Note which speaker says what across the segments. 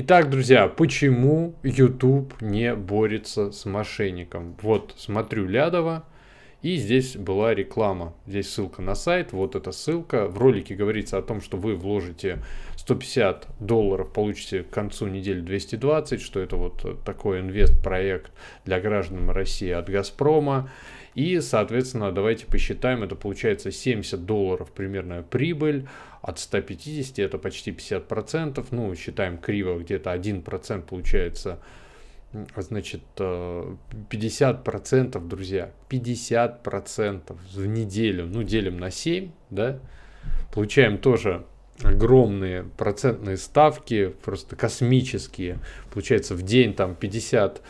Speaker 1: Итак, друзья, почему YouTube не борется с мошенником? Вот, смотрю Лядова. И здесь была реклама. Здесь ссылка на сайт, вот эта ссылка. В ролике говорится о том, что вы вложите 150 долларов, получите к концу недели 220, что это вот э, такой инвест-проект для граждан России от «Газпрома». И, соответственно, давайте посчитаем, это получается 70 долларов примерная прибыль от 150, это почти 50%. Ну, считаем криво, где-то 1% получается а значит, 50%, э, друзья, 50% в неделю, ну, делим на 7, да, получаем тоже огромные процентные ставки, просто космические. Получается, в день там 50,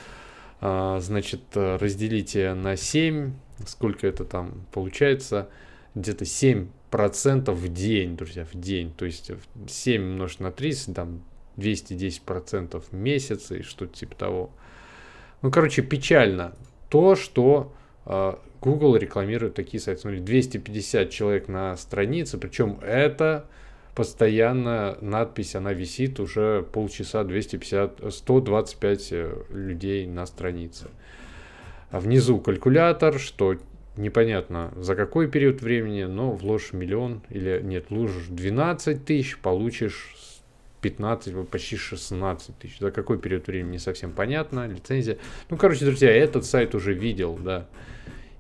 Speaker 1: а, значит, э, разделите на 7, сколько это там получается, где-то 7 процентов в день, друзья, в день. То есть 7 э, умножить на 30, там 210% в месяц и что-то типа того. Ну, короче, печально то, что э, Google рекламирует такие сайты. Смотри, 250 человек на странице, причем это постоянно надпись, она висит уже полчаса, 250, 125 э, людей на странице. А внизу калькулятор, что непонятно за какой период времени, но вложишь миллион или нет, вложишь 12 тысяч, получишь 15, почти 16 тысяч. За какой период времени, не совсем понятно. Лицензия. Ну, короче, друзья, этот сайт уже видел, да.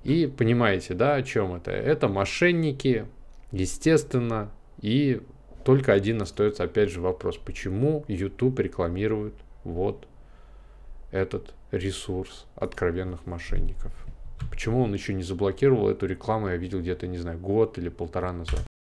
Speaker 1: И понимаете, да, о чем это? Это мошенники, естественно. И только один остается, опять же, вопрос. Почему YouTube рекламирует вот этот ресурс откровенных мошенников? Почему он еще не заблокировал эту рекламу, я видел где-то, не знаю, год или полтора назад.